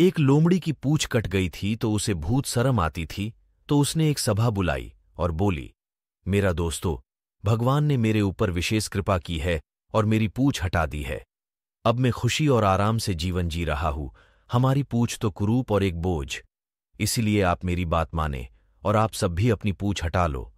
एक लोमड़ी की पूछ कट गई थी तो उसे भूत सरम आती थी तो उसने एक सभा बुलाई और बोली मेरा दोस्तों भगवान ने मेरे ऊपर विशेष कृपा की है और मेरी पूछ हटा दी है अब मैं खुशी और आराम से जीवन जी रहा हूं हमारी पूछ तो कुरूप और एक बोझ इसलिए आप मेरी बात माने और आप सब भी अपनी पूछ हटा लो